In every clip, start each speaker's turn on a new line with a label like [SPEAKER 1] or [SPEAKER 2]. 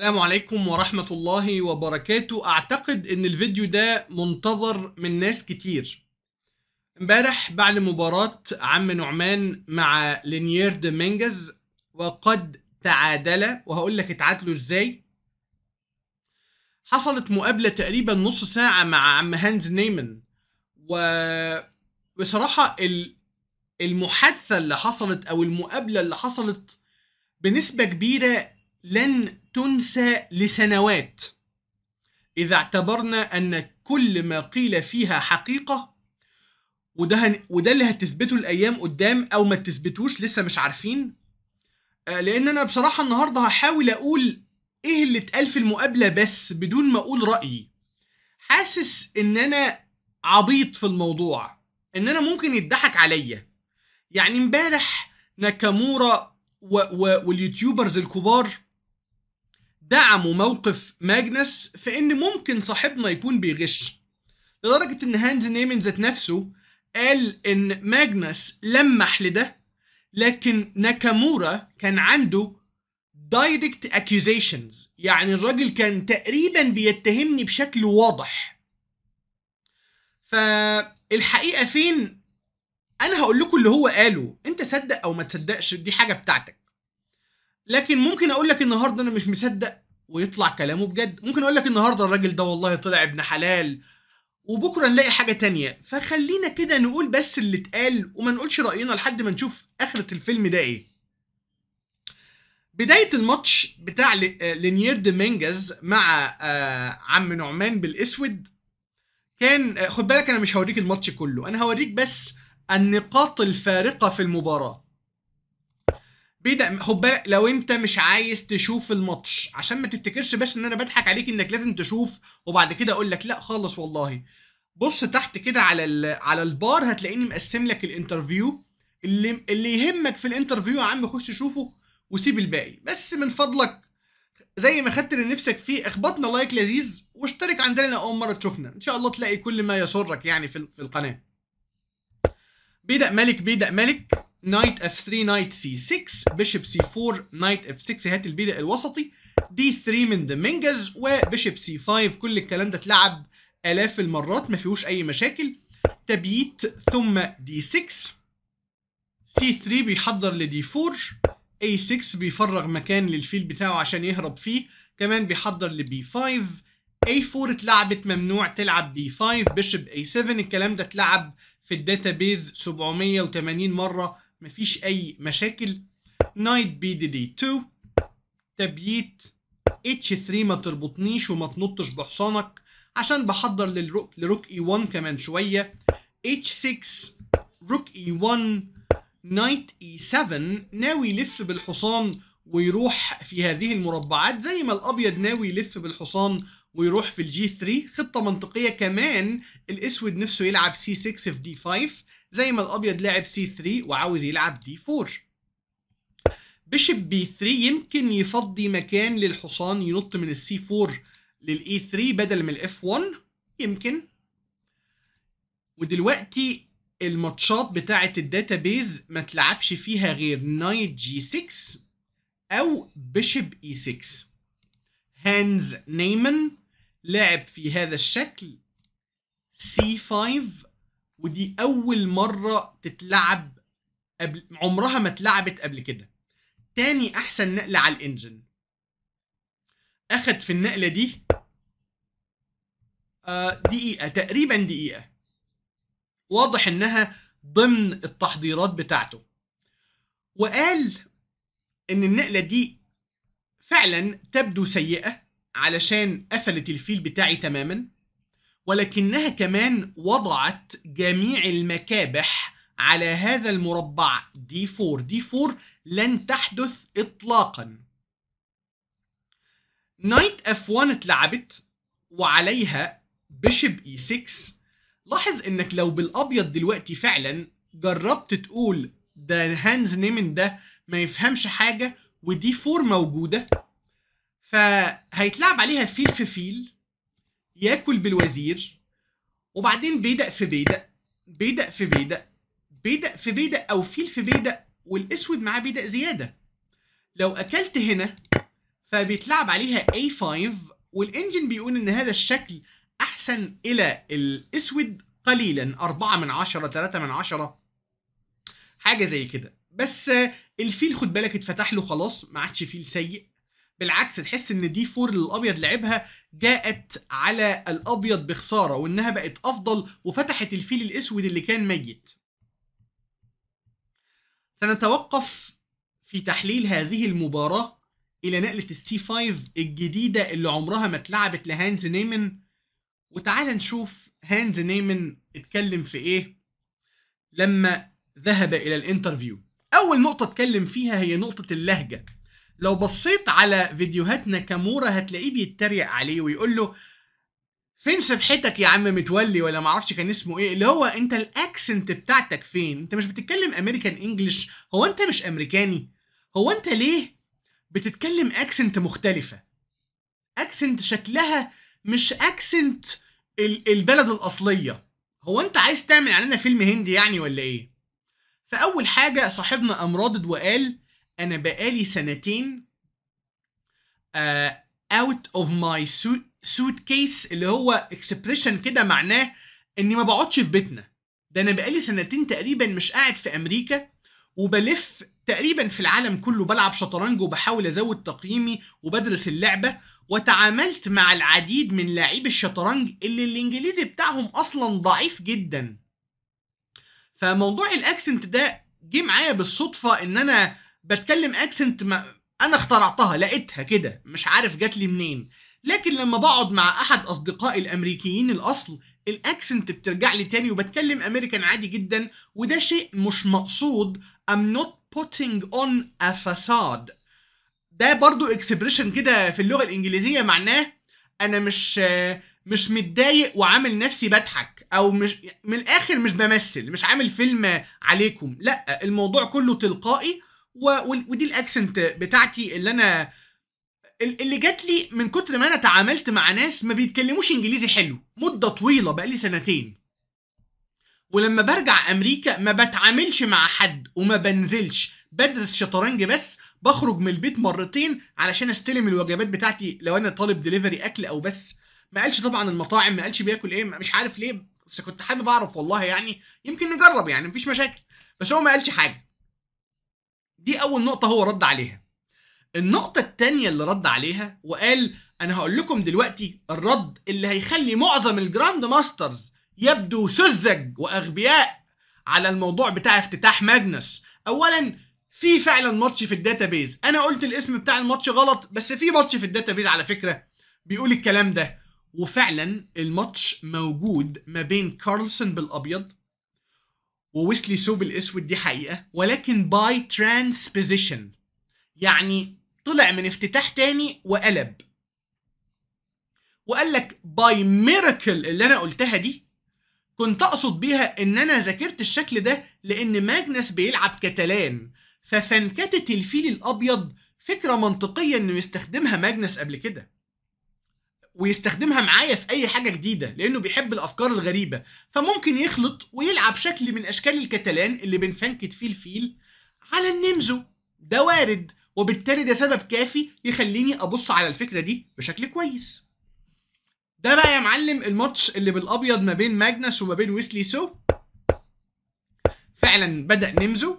[SPEAKER 1] السلام عليكم ورحمة الله وبركاته أعتقد إن الفيديو ده منتظر من ناس كتير امبارح بعد مباراة عم نعمان مع لينير دومينجز وقد تعادل وهقول لك اتعادلوا ازاي حصلت مقابلة تقريبا نص ساعة مع عم هانز نيمن وبصراحة المحادثة اللي حصلت أو المقابلة اللي حصلت بنسبة كبيرة لن تنسى لسنوات إذا اعتبرنا أن كل ما قيل فيها حقيقة وده وده اللي هتثبته الأيام قدام أو ما تثبتوش لسه مش عارفين آه، لأن أنا بصراحة النهاردة هحاول أقول إيه اللي اتقال في المقابلة بس بدون ما أقول رأيي حاسس إن أنا عبيط في الموضوع إن أنا ممكن يضحك عليا يعني امبارح ناكامورا و... و... واليوتيوبرز الكبار دعموا موقف ماجنس في ان ممكن صاحبنا يكون بيغش لدرجة ان هانز نيمن ذات نفسه قال ان ماجنس لمح لده لكن ناكامورا كان عنده دايركت اكيوزيشنز يعني الراجل كان تقريبا بيتهمني بشكل واضح فالحقيقه فين انا هقول لكم اللي هو قاله انت صدق او ما تصدقش دي حاجه بتاعتك لكن ممكن اقول لك النهارده انا مش مصدق ويطلع كلامه بجد ممكن اقول لك النهارده الراجل ده والله طلع ابن حلال وبكره نلاقي حاجه تانية فخلينا كده نقول بس اللي اتقال وما نقولش راينا لحد ما نشوف اخره الفيلم ده ايه بداية الماتش بتاع آه، لينير دومينجز مع آه، عم نعمان بالاسود كان آه، خد بالك انا مش هوريك الماتش كله انا هوريك بس النقاط الفارقة في المباراة بيدا خد بالك لو انت مش عايز تشوف الماتش عشان ما تفتكرش بس ان انا بضحك عليك انك لازم تشوف وبعد كده اقول لك لا خالص والله بص تحت كده على ال... على البار هتلاقيني مقسم لك الانترفيو اللي اللي يهمك في الانترفيو يا عم خش شوفه وسيب الباقي بس من فضلك زي ما خدت اللي نفسك فيه اخبطنا لايك لذيذ واشترك عندنا اول مره تشوفنا ان شاء الله تلاقي كل ما يسرك يعني في, في القناه بيدق ملك بيدق ملك نايت اف 3 نايت سي 6 بيشب سي 4 نايت اف 6 هات البيدق الوسطي دي 3 من دمنجز وبيشب سي 5 كل الكلام ده اتلعب الاف المرات ما فيهوش اي مشاكل تبييت ثم دي 6 سي 3 بيحضر لدي 4 اي 6 بيفرغ مكان للفيل بتاعه عشان يهرب فيه كمان بيحضر لبي 5 اي 4 اتلعبت ممنوع تلعب بي 5 بيشب اي 7 الكلام ده اتلعب في الداتابيز 780 مره مفيش اي مشاكل نايت بي دي دي 2 تبييت اتش 3 ما تربطنيش وما تنطش بحصانك عشان بحضر للروك لروك اي e 1 كمان شويه اتش 6 روك اي 1 نايت اي 7 ناوي يلف بالحصان ويروح في هذه المربعات زي ما الابيض ناوي يلف بالحصان ويروح في الجي 3 خطه منطقيه كمان الاسود نفسه يلعب سي 6 في دي 5 زي ما الابيض لعب c3 وعاوز يلعب d4 بشب b3 يمكن يفضي مكان للحصان ينط من السي 4 للاي 3 بدل من الاف 1 يمكن ودلوقتي الماتشات بتاعه الداتابيز ما تلعبش فيها غير نايت جي 6 او بشب اي 6 هانز نيمان لعب في هذا الشكل سي 5 ودي اول مره تتلعب قبل عمرها ما اتلعبت قبل كده تاني احسن نقله على الانجن اخد في النقله دي آه، دقيقه تقريبا دقيقه واضح انها ضمن التحضيرات بتاعته وقال ان النقله دي فعلا تبدو سيئه علشان قفلت الفيل بتاعي تماما ولكنها كمان وضعت جميع المكابح على هذا المربع دي 4 دي 4 لن تحدث إطلاقا نايت اف 1 اتلعبت وعليها بيشب e 6 لاحظ انك لو بالابيض دلوقتي فعلا جربت تقول ده هانز نيمن ده ما يفهمش حاجه ودي 4 موجوده فهيتلعب عليها فيل في فيل ياكل بالوزير وبعدين بيدق في بيدق بيدق في بيدق بيدق في بيدق او فيل في بيدق والاسود معاه بيدق زياده لو اكلت هنا فبيتلعب عليها A5 والانجن بيقول ان هذا الشكل احسن الى الاسود قليلا 4 من 10 3 من 10 حاجه زي كده بس الفيل خد بالك اتفتح له خلاص ما عادش فيل سيء بالعكس تحس ان دي فور اللي الابيض لعبها جاءت على الابيض بخساره وانها بقت افضل وفتحت الفيل الاسود اللي كان ميت سنتوقف في تحليل هذه المباراة إلى نقلة السي 5 الجديدة اللي عمرها ما اتلعبت لهانز نيمن وتعال نشوف هانز نيمن اتكلم في إيه لما ذهب إلى الانترفيو أول نقطة اتكلم فيها هي نقطة اللهجة لو بصيت على فيديوهات ناكامورا هتلاقيه بيتريق عليه ويقول له فين سبحتك يا عم متولي ولا معرفش كان اسمه ايه اللي هو انت الاكسنت بتاعتك فين انت مش بتتكلم امريكان انجلش هو انت مش امريكاني هو انت ليه بتتكلم اكسنت مختلفه اكسنت شكلها مش اكسنت البلد الاصليه هو انت عايز تعمل علينا فيلم هندي يعني ولا ايه فاول حاجه صاحبنا امراضد وقال انا بقالي سنتين اوت اوف ماي سوت كيس اللي هو اكسبريشن كده معناه اني ما بقعدش في بيتنا ده انا بقالي سنتين تقريبا مش قاعد في امريكا وبلف تقريبا في العالم كله بلعب شطرنج وبحاول ازود تقييمي وبدرس اللعبه وتعاملت مع العديد من لاعبي الشطرنج اللي الانجليزي بتاعهم اصلا ضعيف جدا فموضوع الاكسنت ده جه معايا بالصدفه ان انا بتكلم اكسنت ما انا اخترعتها لقيتها كده مش عارف جات لي منين لكن لما بقعد مع احد اصدقائي الامريكيين الاصل الاكسنت بترجع لي تاني وبتكلم امريكان عادي جدا وده شيء مش مقصود I'm not putting on a facade ده برضو اكسبريشن كده في اللغة الانجليزية معناه انا مش مش متضايق وعامل نفسي بضحك او مش من الاخر مش بمثل مش عامل فيلم عليكم لا الموضوع كله تلقائي ودي الاكسنت بتاعتي اللي انا اللي جات لي من كتر ما انا تعاملت مع ناس ما بيتكلموش انجليزي حلو مده طويله بقالي سنتين ولما برجع امريكا ما بتعاملش مع حد وما بنزلش بدرس شطرنج بس بخرج من البيت مرتين علشان استلم الوجبات بتاعتي لو انا طالب دليفري اكل او بس ما قالش طبعا المطاعم ما قالش بياكل ايه مش عارف ليه بس كنت حابب اعرف والله يعني يمكن نجرب يعني مفيش مشاكل بس هو ما قالش حاجه دي اول نقطه هو رد عليها النقطه الثانيه اللي رد عليها وقال انا هقول لكم دلوقتي الرد اللي هيخلي معظم الجراند ماسترز يبدو سذج واغبياء على الموضوع بتاع افتتاح ماجنس اولا في فعلا ماتش في الداتا بيز، انا قلت الاسم بتاع الماتش غلط بس في ماتش في الداتا بيز على فكره بيقول الكلام ده وفعلا الماتش موجود ما بين كارلسون بالابيض وويسلي سوب الاسود دي حقيقه ولكن باي ترانسبوزيشن يعني طلع من افتتاح تاني وقلب وقال لك باي ميراكل اللي انا قلتها دي كنت اقصد بيها ان انا ذاكرت الشكل ده لان ماجنس بيلعب كتلان ففنكتة الفيل الابيض فكره منطقيه انه يستخدمها ماجنس قبل كده ويستخدمها معايا في اي حاجه جديده لانه بيحب الافكار الغريبه فممكن يخلط ويلعب شكل من اشكال الكتلان اللي بنفنكت فيه الفيل على النمزو ده وارد وبالتالي ده سبب كافي يخليني ابص على الفكره دي بشكل كويس ده بقى يا معلم الماتش اللي بالابيض ما بين ماجنس وما بين ويسلي سو فعلا بدا نمزو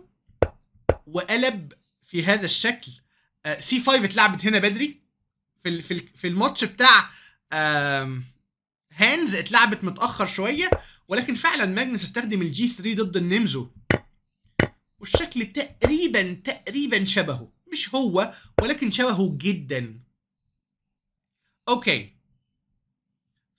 [SPEAKER 1] وقلب في هذا الشكل سي آه، 5 اتلعبت هنا بدري في في الماتش بتاع هانز اتلعبت متاخر شويه ولكن فعلا ماجنس استخدم الجي 3 ضد النمزو والشكل تقريبا تقريبا شبهه مش هو ولكن شبهه جدا اوكي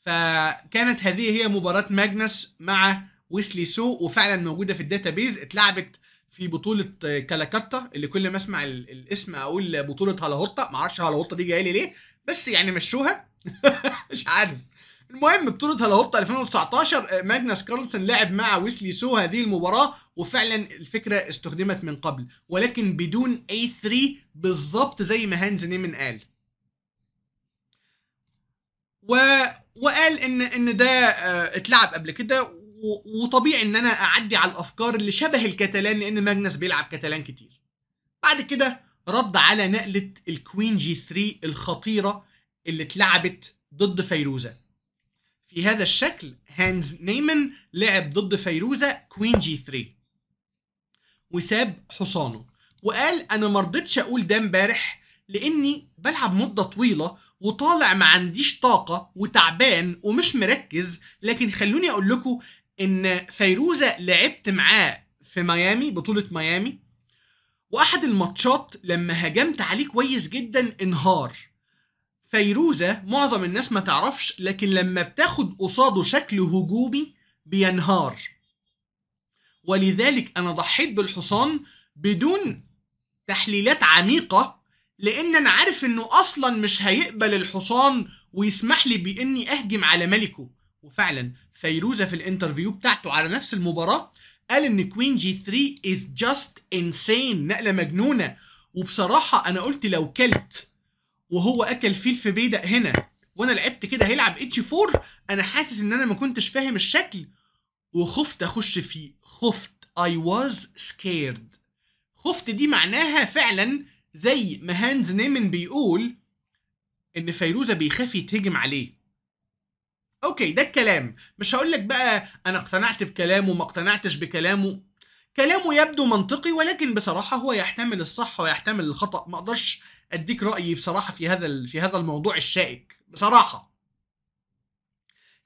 [SPEAKER 1] فكانت هذه هي مباراة ماجنس مع ويسلي سو وفعلا موجودة في الداتا بيز اتلعبت في بطولة كالاكاتا اللي كل ما اسمع الاسم اقول بطولة هالاهوطة معرفش هالاهوطة دي جاية لي ليه بس يعني مشوها مش عارف المهم بطولة هلاهوبتا 2019 ماجنس كارلسن لعب مع ويسلي سو هذه المباراة وفعلا الفكرة استخدمت من قبل ولكن بدون A3 بالظبط زي ما هانز نيمن قال و... وقال ان ان ده آه، اتلعب قبل كده وطبيعي ان انا اعدي على الافكار اللي شبه الكتالان لان ماجنس بيلعب كتالان كتير بعد كده رد على نقلة الكوين جي 3 الخطيرة اللي اتلعبت ضد فيروزه في هذا الشكل هانز نيمن لعب ضد فيروزه كوين جي 3 وساب حصانه وقال انا ما رضيتش اقول ده امبارح لاني بلعب مده طويله وطالع ما عنديش طاقه وتعبان ومش مركز لكن خلوني اقول لكم ان فيروزه لعبت معاه في ميامي بطوله ميامي واحد الماتشات لما هجمت عليه كويس جدا انهار فيروزة معظم الناس ما تعرفش لكن لما بتاخد قصاده شكل هجومي بينهار ولذلك أنا ضحيت بالحصان بدون تحليلات عميقة لأن أنا عارف إنه أصلا مش هيقبل الحصان ويسمح لي بإني أهجم على ملكه وفعلا فيروزة في الانترفيو بتاعته على نفس المباراة قال إن كوين جي 3 is just insane نقلة مجنونة وبصراحة أنا قلت لو كلت وهو اكل فيل في بيدق هنا وانا لعبت كده هيلعب اتش 4 انا حاسس ان انا ما كنتش فاهم الشكل وخفت اخش فيه خفت اي واز سكيرد خفت دي معناها فعلا زي ما هانز نيمن بيقول ان فيروزة بيخاف يتهجم عليه اوكي ده الكلام مش هقول لك بقى انا اقتنعت بكلامه ما اقتنعتش بكلامه كلامه يبدو منطقي ولكن بصراحة هو يحتمل الصح ويحتمل الخطأ ما اقدرش اديك رايي بصراحه في هذا في هذا الموضوع الشائك بصراحه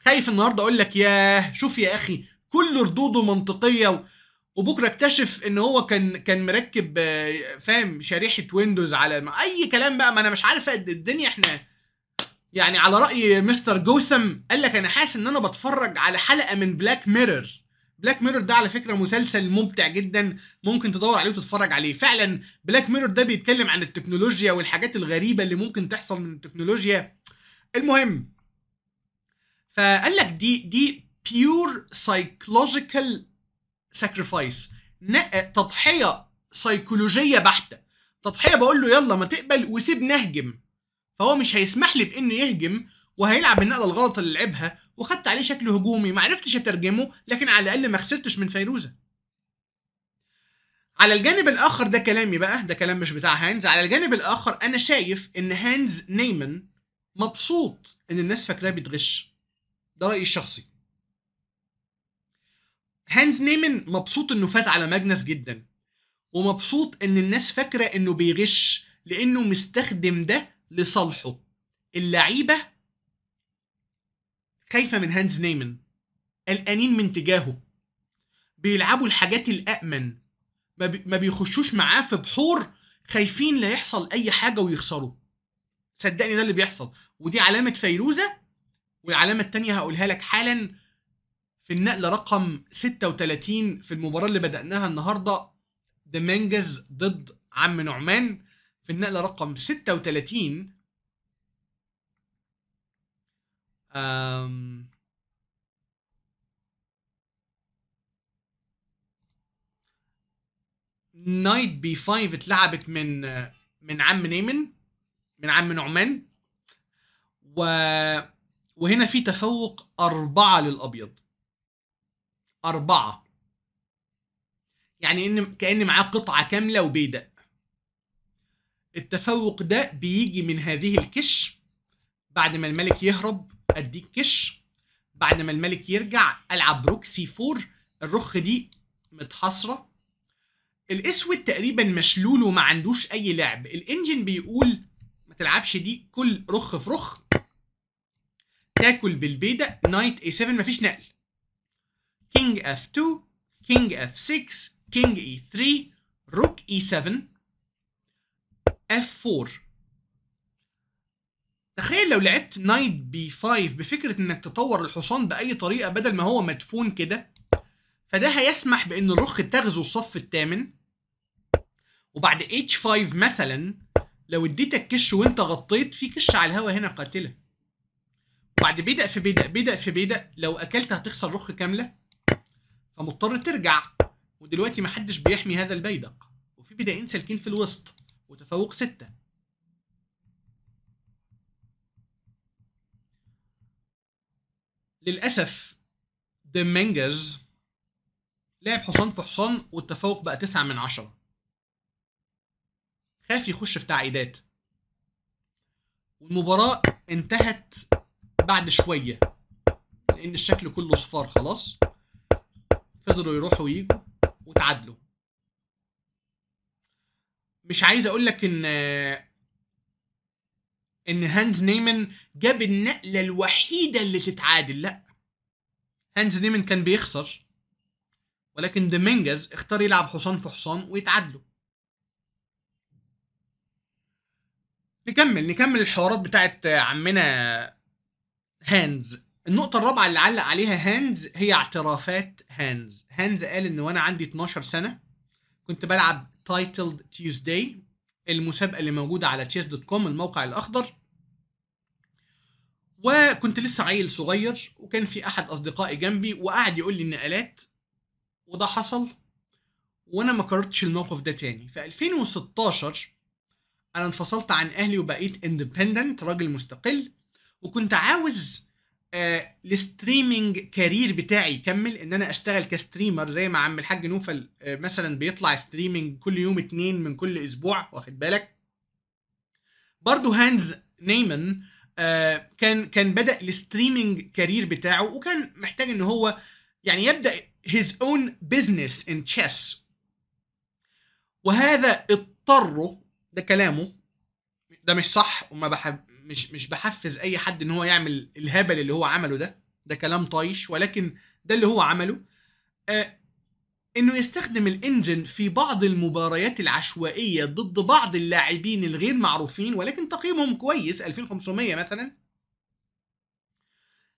[SPEAKER 1] خايف النهارده اقول لك ياه شوف يا اخي كل ردوده منطقيه وبكره اكتشف ان هو كان كان مركب آه، فاهم شريحه ويندوز على ما اي كلام بقى ما انا مش عارف قد الدنيا احنا يعني على راي مستر جوثم قال لك انا حاسس ان انا بتفرج على حلقه من بلاك ميرور بلاك ميرور ده على فكره مسلسل ممتع جدا ممكن تدور عليه وتتفرج عليه فعلا بلاك ميرور ده بيتكلم عن التكنولوجيا والحاجات الغريبه اللي ممكن تحصل من التكنولوجيا المهم فقال لك دي دي بيور سايكولوجيكال ساكريفايس تضحيه سيكولوجيه بحته تضحيه بقول له يلا ما تقبل وسيب نهجم فهو مش هيسمح لي بانه يهجم وهيلعب النقله الغلط اللي لعبها وخدت عليه شكل هجومي ما عرفتش اترجمه لكن على الاقل ما خسرتش من فيروزه على الجانب الاخر ده كلامي بقى ده كلام مش بتاع هانز على الجانب الاخر انا شايف ان هانز نيمن مبسوط ان الناس فاكراه بتغش ده رايي الشخصي هانز نيمن مبسوط انه فاز على ماجنس جدا ومبسوط ان الناس فاكره انه بيغش لانه مستخدم ده لصالحه اللعيبه خايفه من هانز نيمن قلقانين من تجاهه بيلعبوا الحاجات الأأمن ما, بي... ما بيخشوش معاه في بحور خايفين لا يحصل اي حاجه ويخسروا صدقني ده اللي بيحصل ودي علامه فيروزه والعلامه التانية هقولها لك حالا في النقله رقم 36 في المباراه اللي بداناها النهارده دمانجز ضد عم نعمان في النقله رقم 36 أم... نايت بي 5 اتلعبت من من عم نيمن من عم نعمان و وهنا في تفوق أربعة للأبيض أربعة يعني إن كأن معاه قطعة كاملة وبيدق التفوق ده بيجي من هذه الكش بعد ما الملك يهرب اديك كش بعد ما الملك يرجع العب روك سي 4 الرخ دي متحصره الاسود تقريبا مشلول وما عندوش اي لعب الانجن بيقول ما تلعبش دي كل رخ في رخ تاكل بالبيدة نايت اي 7 مفيش نقل كينج اف 2 كينج اف 6 كينج اي 3 روك اي 7 اف 4 تخيل لو لعبت نايت بي 5 بفكره انك تطور الحصان باي طريقه بدل ما هو مدفون كده فده هيسمح بان الرخ تغزو الصف الثامن وبعد اتش 5 مثلا لو اديتك كش وانت غطيت في كش على الهوا هنا قاتله وبعد بيدق في بيدق بيدق في بيدق لو اكلت هتخسر رخ كامله فمضطر ترجع ودلوقتي محدش بيحمي هذا البيدق وفي بدائين سالكين في الوسط وتفوق سته للاسف دومينجز لعب حصان في حصان والتفوق بقى 9 من 10 خاف يخش في تعقيدات والمباراة انتهت بعد شوية لأن الشكل كله صفار خلاص فضلوا يروحوا ويجوا وتعادلوا مش عايز اقول لك ان ان هانز نيمن جاب النقله الوحيده اللي تتعادل لا هانز نيمن كان بيخسر ولكن دومينجز اختار يلعب حصان في حصان ويتعادلوا نكمل نكمل الحوارات بتاعت عمنا هانز النقطة الرابعة اللي علق عليها هانز هي اعترافات هانز هانز قال ان وانا عندي 12 سنة كنت بلعب تايتلد تيوزداي المسابقة اللي موجودة على تشيس دوت كوم الموقع الأخضر وكنت لسه عيل صغير وكان في احد اصدقائي جنبي وقعد يقول لي النقلات وده حصل وانا ما كررتش الموقف ده تاني في 2016 انا انفصلت عن اهلي وبقيت اندبندنت راجل مستقل وكنت عاوز آه الستريمينج كارير بتاعي يكمل ان انا اشتغل كستريمر زي ما عم الحاج نوفل آه مثلا بيطلع ستريمينج كل يوم اتنين من كل اسبوع واخد بالك برضه هانز نيمن آه، كان كان بدا الستريمنج كارير بتاعه وكان محتاج ان هو يعني يبدا هيز اون بزنس ان تشيس وهذا اضطره ده كلامه ده مش صح وما بحب مش مش بحفز اي حد ان هو يعمل الهبل اللي هو عمله ده ده كلام طايش ولكن ده اللي هو عمله آه، انه يستخدم الانجن في بعض المباريات العشوائيه ضد بعض اللاعبين الغير معروفين ولكن تقييمهم كويس 2500 مثلا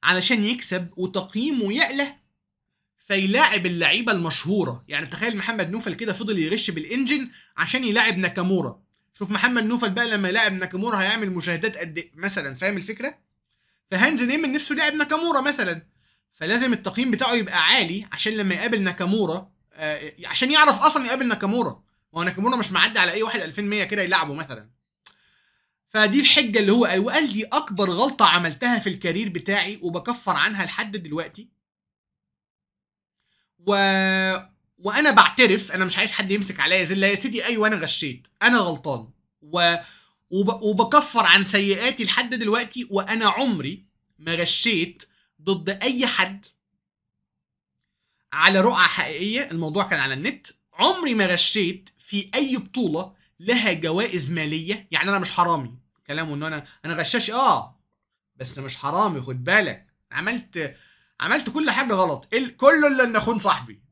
[SPEAKER 1] علشان يكسب وتقييمه يعلى فيلاعب اللعيبه المشهوره يعني تخيل محمد نوفل كده فضل يغش بالانجن عشان يلاعب ناكامورا شوف محمد نوفل بقى لما يلاعب ناكامورا هيعمل مشاهدات قد ايه مثلا فاهم الفكره فهانز نيمن نفسه لعب ناكامورا مثلا فلازم التقييم بتاعه يبقى عالي عشان لما يقابل ناكامورا آه عشان يعرف اصلا يقابل ناكامورا ما هو ناكامورا مش معدي على اي واحد 2100 كده يلعبه مثلا فدي الحجه اللي هو قال وقال دي اكبر غلطه عملتها في الكارير بتاعي وبكفر عنها لحد دلوقتي و... وانا بعترف انا مش عايز حد يمسك عليا زله يا سيدي ايوه انا غشيت انا غلطان و... وب... وبكفر عن سيئاتي لحد دلوقتي وانا عمري ما غشيت ضد اي حد على رقعة حقيقية الموضوع كان على النت عمري ما غشيت في أي بطولة لها جوائز مالية يعني أنا مش حرامي كلامه إن أنا أنا غشاش آه بس مش حرامي خد بالك عملت عملت كل حاجة غلط كله إلا إن أخون صاحبي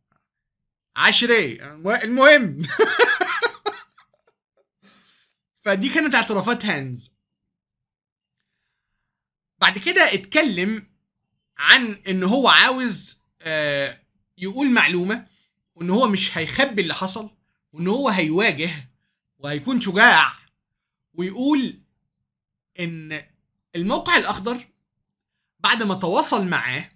[SPEAKER 1] عشري المهم فدي كانت اعترافات هانز بعد كده اتكلم عن ان هو عاوز آه يقول معلومه وان هو مش هيخبي اللي حصل وان هو هيواجه وهيكون شجاع ويقول ان الموقع الاخضر بعد ما تواصل معاه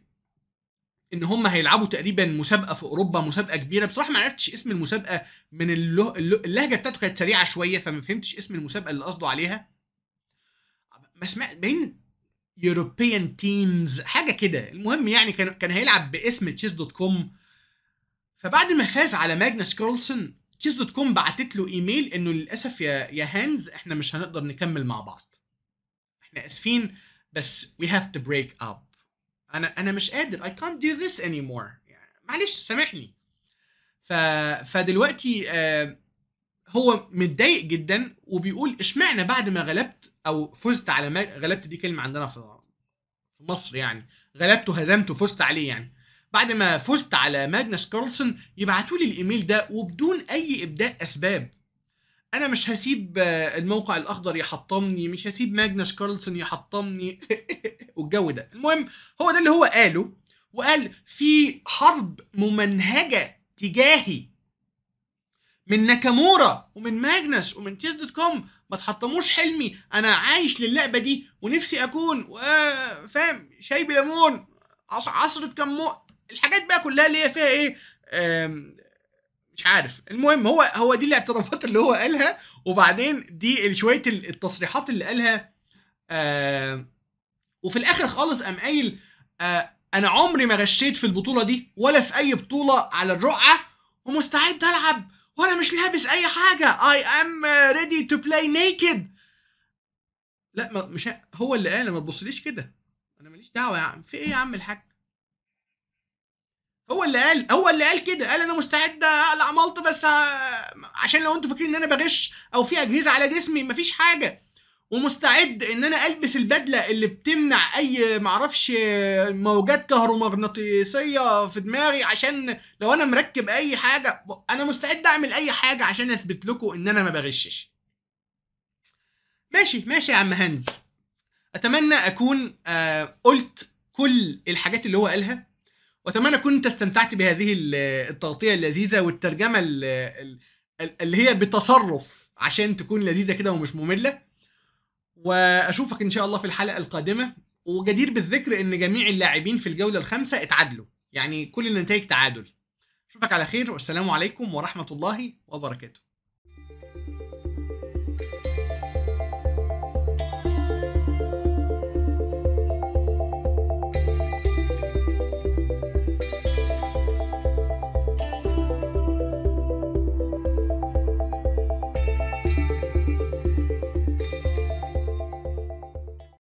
[SPEAKER 1] ان هم هيلعبوا تقريبا مسابقه في اوروبا مسابقه كبيره بصراحه ما عرفتش اسم المسابقه من اللهجه اللهجه بتاعته كانت سريعه شويه فما فهمتش اسم المسابقه اللي قصده عليها ما سمعت باين يوروبيان تيمز حاجه كده المهم يعني كان كان هيلعب باسم تشيز دوت كوم فبعد ما فاز على ماجنس كارلسون تشيز دوت كوم بعتت له ايميل انه للاسف يا يا هانز احنا مش هنقدر نكمل مع بعض احنا اسفين بس وي هاف تو بريك اب انا انا مش قادر اي كانت دو ذس اني مور معلش سامحني ف فدلوقتي آه هو متضايق جدا وبيقول اشمعنى بعد ما غلبت او فزت على ما غلبت دي كلمه عندنا في مصر يعني غلبت وهزمت فزت عليه يعني بعد ما فزت على ماجنس كارلسون يبعتوا لي الايميل ده وبدون اي ابداء اسباب انا مش هسيب الموقع الاخضر يحطمني مش هسيب ماجنس كارلسون يحطمني والجو ده المهم هو ده اللي هو قاله وقال في حرب ممنهجه تجاهي من ناكامورا ومن ماجنس ومن تيس دوت كوم ما تحطموش حلمي انا عايش للعبه دي ونفسي اكون فاهم شاي بليمون عصرة كمو الحاجات بقى كلها اللي هي فيها ايه مش عارف المهم هو هو دي الاعترافات اللي هو قالها وبعدين دي شويه التصريحات اللي قالها وفي الاخر خالص قام قايل آه، انا عمري ما غشيت في البطوله دي ولا في اي بطوله على الرقعه ومستعد العب وانا مش لابس اي حاجه اي ام ريدي تو بلاي نيكد لا ما مش هو اللي قال ما تبصليش كده انا ماليش دعوه يا عم في ايه يا عم الحاج هو اللي قال هو اللي قال كده قال انا مستعد اقلع ملط بس عشان لو انتوا فاكرين ان انا بغش او في اجهزه على جسمي مفيش حاجه ومستعد ان انا البس البدله اللي بتمنع اي معرفش موجات كهرومغناطيسيه في دماغي عشان لو انا مركب اي حاجه انا مستعد اعمل اي حاجه عشان اثبت لكم ان انا ما بغشش ماشي ماشي يا عم هانز اتمنى اكون آه، قلت كل الحاجات اللي هو قالها واتمنى اكون انت استمتعت بهذه التغطيه اللذيذه والترجمه اللي هي بتصرف عشان تكون لذيذه كده ومش ممله واشوفك ان شاء الله في الحلقه القادمه وجدير بالذكر ان جميع اللاعبين في الجوله الخامسه اتعادلوا يعني كل النتائج تعادل اشوفك على خير والسلام عليكم ورحمه الله وبركاته